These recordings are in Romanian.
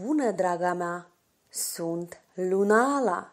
Bună, draga mea! Sunt Lunala!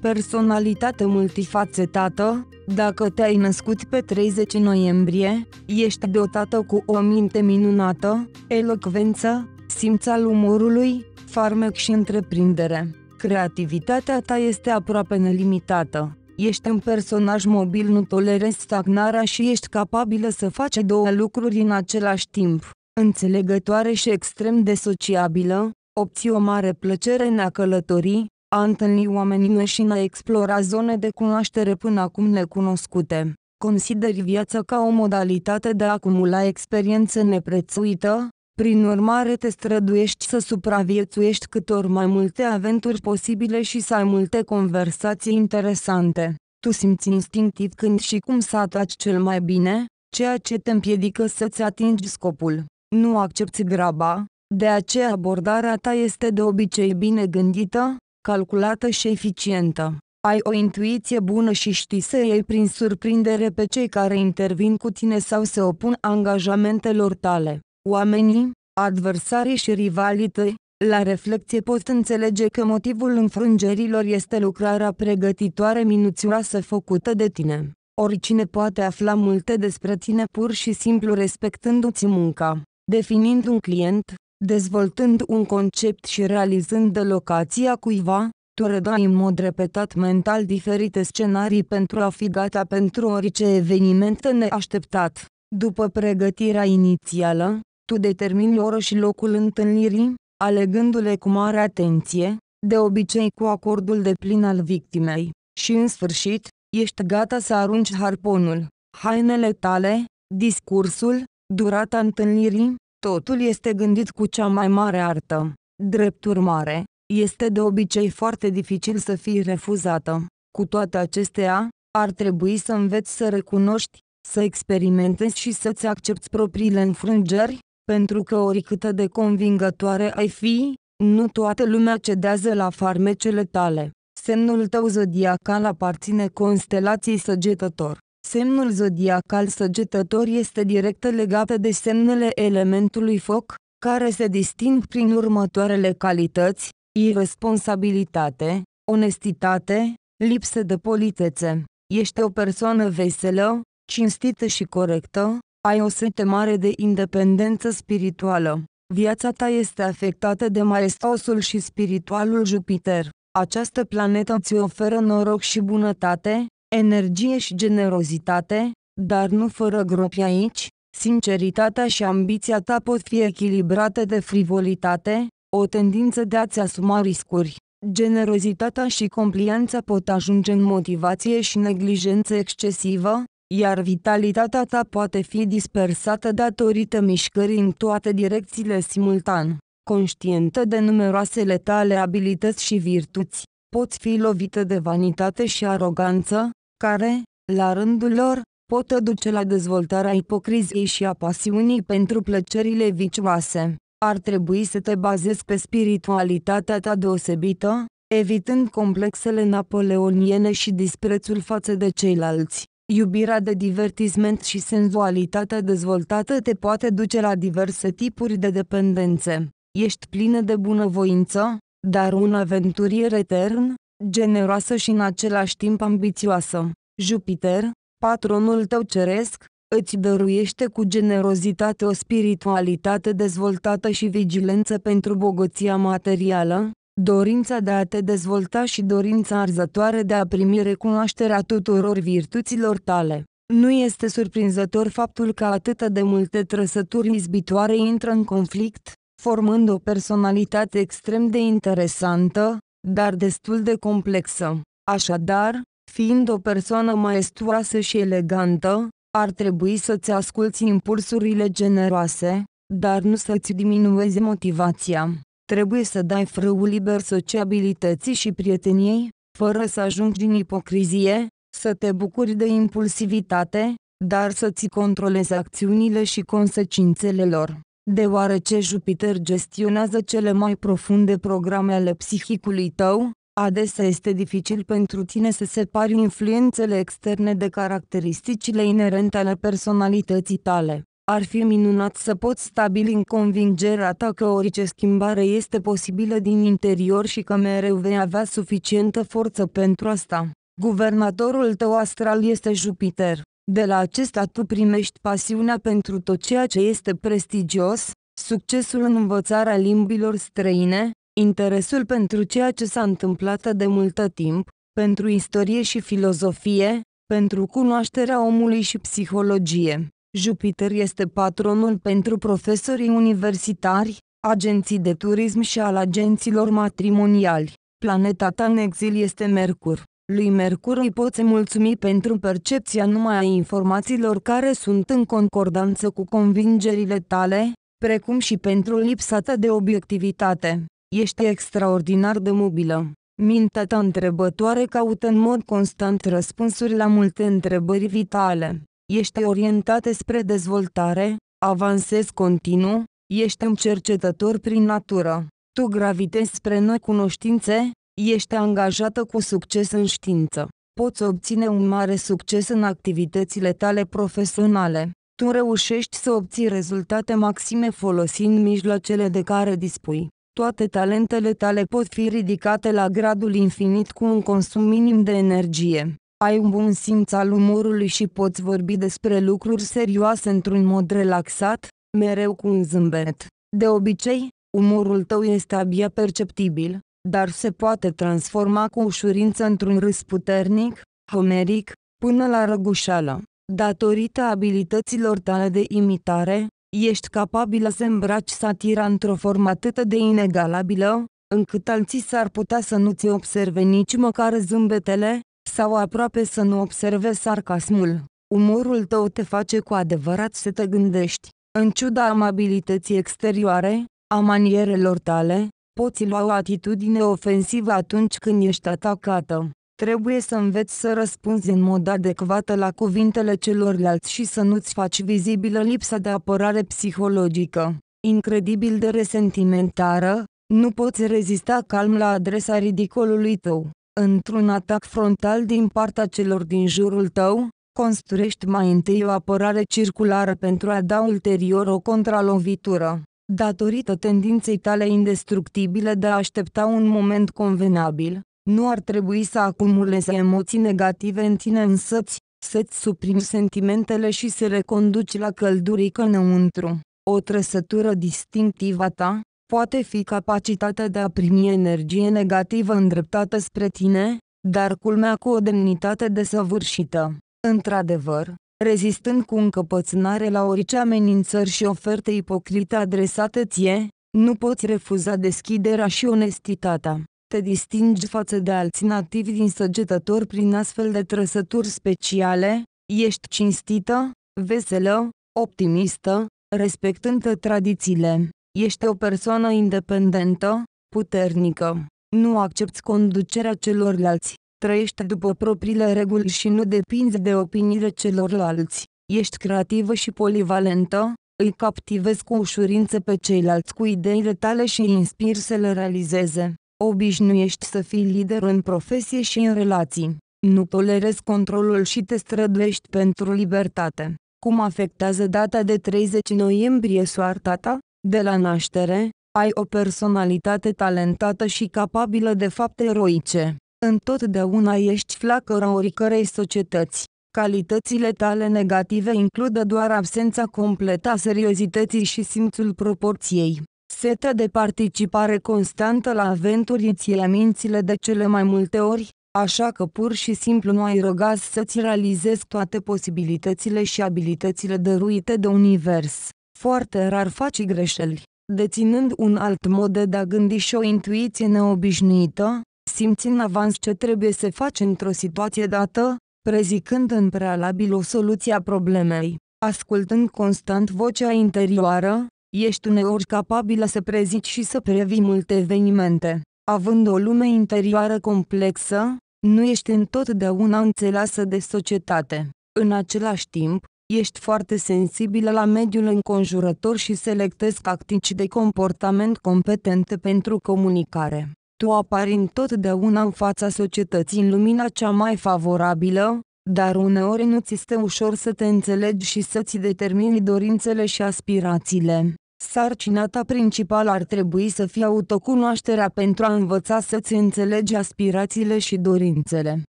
Personalitate multifacetată, dacă te-ai născut pe 30 noiembrie, ești dotată cu o minte minunată, elocvență, simț al umorului, farmec și întreprindere. Creativitatea ta este aproape nelimitată. Ești un personaj mobil, nu tolerezi stagnarea și ești capabilă să faci două lucruri în același timp înțelegătoare și extrem de sociabilă, obții o mare plăcere în a călători, a întâlni oamenii și în a explora zone de cunoaștere până acum necunoscute. Consideri viața ca o modalitate de a acumula experiență neprețuită, prin urmare te străduiești să supraviețuiești cât ori mai multe aventuri posibile și să ai multe conversații interesante. Tu simți instinctiv când și cum să ataci cel mai bine, ceea ce te împiedică să-ți atingi scopul. Nu accepti graba, de aceea abordarea ta este de obicei bine gândită, calculată și eficientă. Ai o intuiție bună și știi să iei prin surprindere pe cei care intervin cu tine sau se opun angajamentelor tale. Oamenii, adversarii și rivalii tăi, la reflecție pot înțelege că motivul înfrângerilor este lucrarea pregătitoare minuțioasă făcută de tine. Oricine poate afla multe despre tine pur și simplu respectându-ți munca definind un client, dezvoltând un concept și realizând locația cuiva, tu redai în mod repetat mental diferite scenarii pentru a fi gata pentru orice eveniment neașteptat. După pregătirea inițială, tu determini oră și locul întâlnirii, alegându-le cu mare atenție, de obicei cu acordul de plin al victimei. Și în sfârșit, ești gata să arunci harponul, hainele tale, discursul, durata întâlnirii, totul este gândit cu cea mai mare artă. Drept urmare, este de obicei foarte dificil să fii refuzată. Cu toate acestea, ar trebui să înveți să recunoști, să experimentezi și să-ți accepti propriile înfrângeri, pentru că oricâtă de convingătoare ai fi, nu toată lumea cedează la farmecele tale. Semnul tău zodiacal aparține constelației săgetător. Semnul zodiacal săgetător este direct legat de semnele elementului foc, care se disting prin următoarele calități, irresponsabilitate, onestitate, lipsă de politețe. Ești o persoană veselă, cinstită și corectă, ai o sete mare de independență spirituală. Viața ta este afectată de maestosul și spiritualul Jupiter. Această planetă îți oferă noroc și bunătate, energie și generozitate, dar nu fără gropi aici, sinceritatea și ambiția ta pot fi echilibrate de frivolitate, o tendință de a-ți asuma riscuri. Generozitatea și complianța pot ajunge în motivație și neglijență excesivă, iar vitalitatea ta poate fi dispersată datorită mișcării în toate direcțiile simultan. Conștientă de numeroasele tale abilități și virtuți, poți fi lovită de vanitate și aroganță, care, la rândul lor, pot duce la dezvoltarea ipocriziei și a pasiunii pentru plăcerile vicioase. Ar trebui să te bazezi pe spiritualitatea ta deosebită, evitând complexele napoleoniene și disprețul față de ceilalți. Iubirea de divertisment și senzualitatea dezvoltată te poate duce la diverse tipuri de dependențe. Ești plină de bunăvoință, dar un aventurier etern, generoasă și în același timp ambițioasă. Jupiter, patronul tău ceresc, îți dăruiește cu generozitate o spiritualitate dezvoltată și vigilență pentru bogăția materială, dorința de a te dezvolta și dorința arzătoare de a primi recunoașterea tuturor virtuților tale. Nu este surprinzător faptul că atât de multe trăsături izbitoare intră în conflict, formând o personalitate extrem de interesantă, dar destul de complexă. Așadar, fiind o persoană maestuoasă și elegantă, ar trebui să-ți asculți impulsurile generoase, dar nu să-ți diminuezi motivația. Trebuie să dai frâul liber sociabilității și prieteniei, fără să ajungi în ipocrizie, să te bucuri de impulsivitate, dar să-ți controlezi acțiunile și consecințele lor deoarece Jupiter gestionează cele mai profunde programe ale psihicului tău, adesea este dificil pentru tine să separi influențele externe de caracteristicile inerente ale personalității tale. Ar fi minunat să poți stabili în convingerea ta că orice schimbare este posibilă din interior și că mereu vei avea suficientă forță pentru asta. Guvernatorul tău astral este Jupiter. De la acesta tu primești pasiunea pentru tot ceea ce este prestigios, succesul în învățarea limbilor străine, interesul pentru ceea ce s-a întâmplat de multă timp, pentru istorie și filozofie, pentru cunoașterea omului și psihologie. Jupiter este patronul pentru profesorii universitari, agenții de turism și al agenților matrimoniali. Planeta ta în exil este Mercur lui Mercur îi poți mulțumi pentru percepția numai a informațiilor care sunt în concordanță cu convingerile tale, precum și pentru lipsa ta de obiectivitate. Ești extraordinar de mobilă. Mintea ta întrebătoare caută în mod constant răspunsuri la multe întrebări vitale. Ești orientată spre dezvoltare, avansezi continuu, ești un cercetător prin natură. Tu gravitezi spre noi cunoștințe, Ești angajată cu succes în știință. Poți obține un mare succes în activitățile tale profesionale. Tu reușești să obții rezultate maxime folosind mijloacele de care dispui. Toate talentele tale pot fi ridicate la gradul infinit cu un consum minim de energie. Ai un bun simț al umorului și poți vorbi despre lucruri serioase într-un mod relaxat, mereu cu un zâmbet. De obicei, umorul tău este abia perceptibil, dar se poate transforma cu ușurință într-un râs puternic, homeric, până la răgușeală. Datorită abilităților tale de imitare, ești capabilă să îmbraci satira într-o formă atât de inegalabilă, încât alții s-ar putea să nu ți observe nici măcar zâmbetele, sau aproape să nu observe sarcasmul. Umorul tău te face cu adevărat să te gândești. În ciuda amabilității exterioare, a manierelor tale, Poți lua o atitudine ofensivă atunci când ești atacată. Trebuie să înveți să răspunzi în mod adecvat la cuvintele celorlalți și să nu-ți faci vizibilă lipsa de apărare psihologică. Incredibil de resentimentară, nu poți rezista calm la adresa ridicolului tău. Într-un atac frontal din partea celor din jurul tău, construiești mai întâi o apărare circulară pentru a da ulterior o contralovitură datorită tendinței tale indestructibile de a aștepta un moment convenabil, nu ar trebui să acumulezi emoții negative în tine însăți, să-ți suprimi sentimentele și să le conduci la căldurică înăuntru. O trăsătură distinctivă a ta poate fi capacitatea de a primi energie negativă îndreptată spre tine, dar culmea cu o demnitate desăvârșită. Într-adevăr, rezistând cu încăpățânare la orice amenințări și oferte ipocrite adresate ție, nu poți refuza deschiderea și onestitatea. Te distingi față de alți nativi din săgetători prin astfel de trăsături speciale, ești cinstită, veselă, optimistă, respectând tradițiile. Ești o persoană independentă, puternică. Nu accepti conducerea celorlalți. Trăiește după propriile reguli și nu depinzi de opiniile celorlalți. Ești creativă și polivalentă, îi captivezi cu ușurință pe ceilalți cu ideile tale și îi inspiri să le realizeze. Obișnuiești să fii lider în profesie și în relații. Nu tolerezi controlul și te străduiești pentru libertate. Cum afectează data de 30 noiembrie soarta ta? De la naștere, ai o personalitate talentată și capabilă de fapte eroice. Întotdeauna ești flacăra oricărei societăți. Calitățile tale negative includă doar absența completă a seriozității și simțul proporției. Seta de participare constantă la aventuri îți ia mințile de cele mai multe ori, așa că pur și simplu nu ai răgaz să-ți realizezi toate posibilitățile și abilitățile dăruite de univers. Foarte rar faci greșeli. Deținând un alt mod de a gândi și o intuiție neobișnuită, simți în avans ce trebuie să faci într-o situație dată, prezicând în prealabil o soluție a problemei. Ascultând constant vocea interioară, ești uneori capabilă să prezici și să previi multe evenimente. Având o lume interioară complexă, nu ești întotdeauna înțeleasă de societate. În același timp, ești foarte sensibilă la mediul înconjurător și selectezi tactici de comportament competente pentru comunicare tu apari întotdeauna în fața societății în lumina cea mai favorabilă, dar uneori nu ți este ușor să te înțelegi și să-ți determini dorințele și aspirațiile. Sarcina ta principală ar trebui să fie autocunoașterea pentru a învăța să-ți înțelegi aspirațiile și dorințele.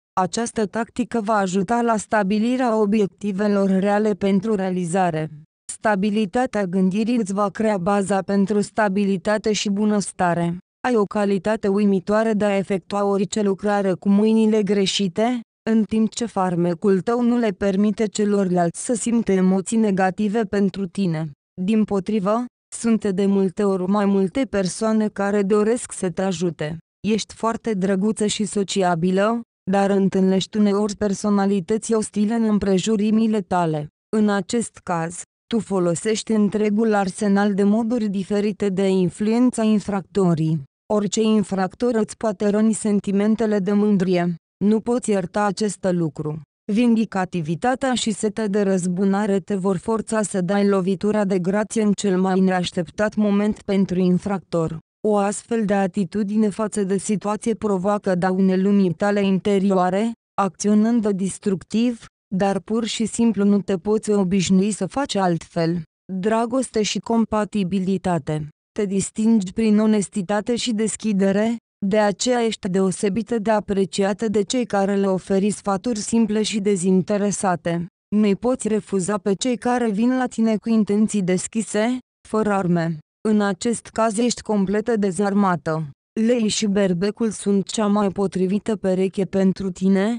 Această tactică va ajuta la stabilirea obiectivelor reale pentru realizare. Stabilitatea gândirii îți va crea baza pentru stabilitate și bunăstare ai o calitate uimitoare de a efectua orice lucrare cu mâinile greșite, în timp ce farmecul tău nu le permite celorlalți să simtă emoții negative pentru tine. Din potrivă, sunt de multe ori mai multe persoane care doresc să te ajute. Ești foarte drăguță și sociabilă, dar întâlnești uneori personalități ostile în împrejurimile tale. În acest caz, tu folosești întregul arsenal de moduri diferite de influența infractorii. Orice infractor îți poate răni sentimentele de mândrie. Nu poți ierta acest lucru. Vindicativitatea și sete de răzbunare te vor forța să dai lovitura de grație în cel mai neașteptat moment pentru infractor. O astfel de atitudine față de situație provoacă daune lumii tale interioare, acționând destructiv, dar pur și simplu nu te poți obișnui să faci altfel. Dragoste și compatibilitate. Te distingi prin onestitate și deschidere, de aceea ești deosebită de apreciată de cei care le oferi sfaturi simple și dezinteresate. Nu-i poți refuza pe cei care vin la tine cu intenții deschise, fără arme. În acest caz ești completă dezarmată. Lei și berbecul sunt cea mai potrivită pereche pentru tine,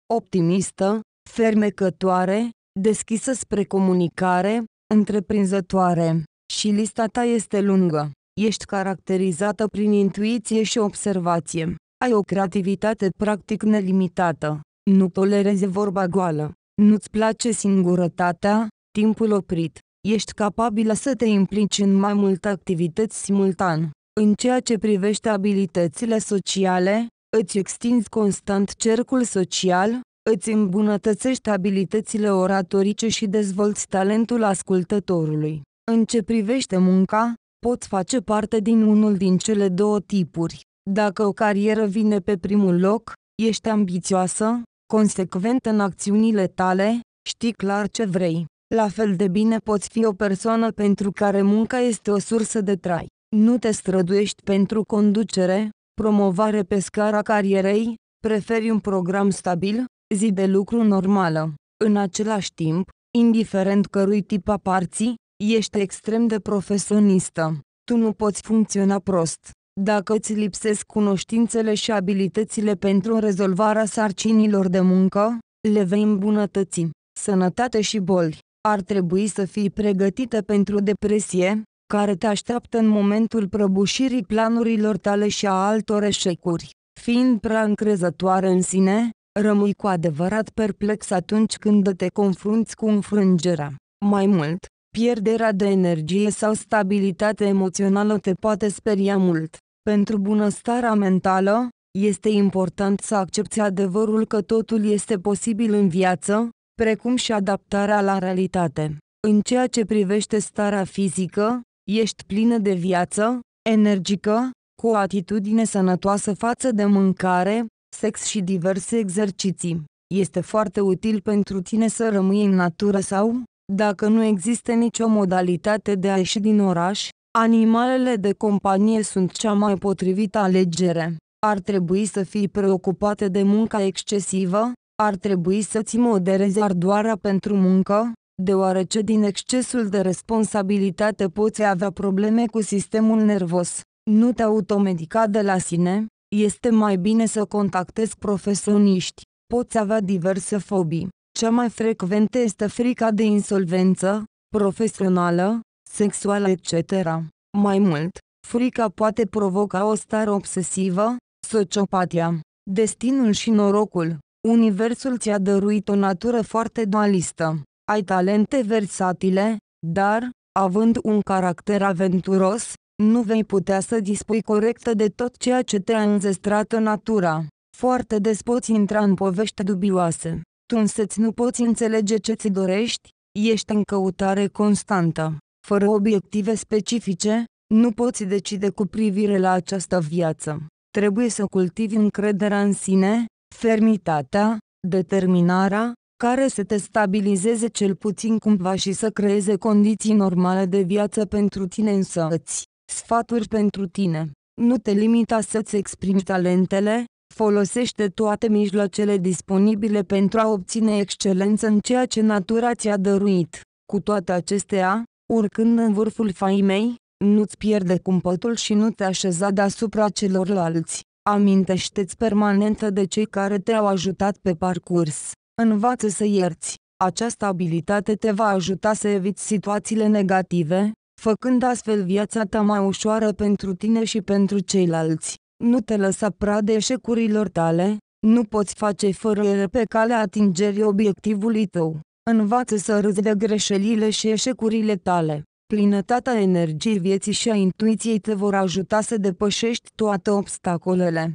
optimistă, fermecătoare, deschisă spre comunicare, întreprinzătoare. Și lista ta este lungă. Ești caracterizată prin intuiție și observație. Ai o creativitate practic nelimitată. Nu tolerezi vorba goală. Nu-ți place singurătatea, timpul oprit. Ești capabilă să te implici în mai multe activități simultan. În ceea ce privește abilitățile sociale, îți extinzi constant cercul social, îți îmbunătățești abilitățile oratorice și dezvolți talentul ascultătorului. În ce privește munca, poți face parte din unul din cele două tipuri. Dacă o carieră vine pe primul loc, ești ambițioasă, consecvent în acțiunile tale, știi clar ce vrei. La fel de bine poți fi o persoană pentru care munca este o sursă de trai. Nu te străduiești pentru conducere, promovare pe scara carierei, preferi un program stabil, zi de lucru normală. În același timp, indiferent cărui tip aparții, ești extrem de profesionistă. Tu nu poți funcționa prost. Dacă îți lipsesc cunoștințele și abilitățile pentru rezolvarea sarcinilor de muncă, le vei îmbunătăți. Sănătate și boli. Ar trebui să fii pregătită pentru depresie, care te așteaptă în momentul prăbușirii planurilor tale și a altor eșecuri. Fiind prea încrezătoare în sine, rămâi cu adevărat perplex atunci când te confrunți cu înfrângerea. Mai mult, pierderea de energie sau stabilitate emoțională te poate speria mult. Pentru bunăstarea mentală, este important să accepti adevărul că totul este posibil în viață, precum și adaptarea la realitate. În ceea ce privește starea fizică, Ești plină de viață, energică, cu o atitudine sănătoasă față de mâncare, sex și diverse exerciții. Este foarte util pentru tine să rămâi în natură sau, dacă nu există nicio modalitate de a ieși din oraș, animalele de companie sunt cea mai potrivită alegere. Ar trebui să fii preocupate de munca excesivă, ar trebui să-ți moderezi ardoarea pentru muncă, deoarece din excesul de responsabilitate poți avea probleme cu sistemul nervos. Nu te automedica de la sine, este mai bine să contactezi profesioniști. Poți avea diverse fobii. Cea mai frecventă este frica de insolvență, profesională, sexuală etc. Mai mult, frica poate provoca o stare obsesivă, sociopatia, destinul și norocul. Universul ți-a dăruit o natură foarte dualistă ai talente versatile, dar, având un caracter aventuros, nu vei putea să dispui corectă de tot ceea ce te-a înzestrat în natura. Foarte des poți intra în povești dubioase. Tu însăți nu poți înțelege ce ți dorești, ești în căutare constantă. Fără obiective specifice, nu poți decide cu privire la această viață. Trebuie să cultivi încrederea în sine, fermitatea, determinarea, care să te stabilizeze cel puțin cumva și să creeze condiții normale de viață pentru tine însăți. Sfaturi pentru tine. Nu te limita să-ți exprimi talentele, folosește toate mijloacele disponibile pentru a obține excelență în ceea ce natura ți-a dăruit. Cu toate acestea, urcând în vârful faimei, nu-ți pierde cumpătul și nu te așeza deasupra celorlalți. Amintește-ți permanentă de cei care te-au ajutat pe parcurs. Învață să ierți. Această abilitate te va ajuta să eviți situațiile negative, făcând astfel viața ta mai ușoară pentru tine și pentru ceilalți. Nu te lăsa prade eșecurilor tale, nu poți face fără ele pe calea atingerii obiectivului tău. Învață să râzi de greșelile și eșecurile tale. Plinătatea energiei vieții și a intuiției te vor ajuta să depășești toate obstacolele.